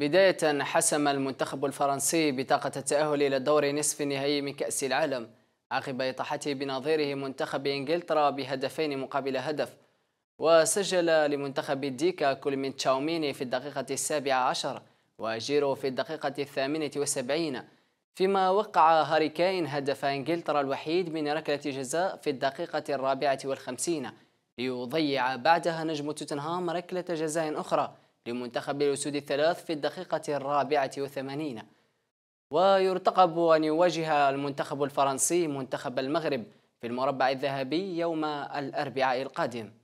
بداية حسم المنتخب الفرنسي بطاقة التأهل إلى دور نصف النهائي من كأس العالم عقب إطاحته بنظيره منتخب إنجلترا بهدفين مقابل هدف وسجل لمنتخب ديكا كل من تشاوميني في الدقيقة السابعة عشر وجيرو في الدقيقة الثامنة وسبعين فيما وقع هاري كاين هدف إنجلترا الوحيد من ركلة جزاء في الدقيقة الرابعة والخمسين ليضيع بعدها نجم توتنهام ركلة جزاء أخرى لمنتخب الأسود الثلاث في الدقيقة الرابعة وثمانين ويرتقب أن يواجه المنتخب الفرنسي منتخب المغرب في المربع الذهبي يوم الأربعاء القادم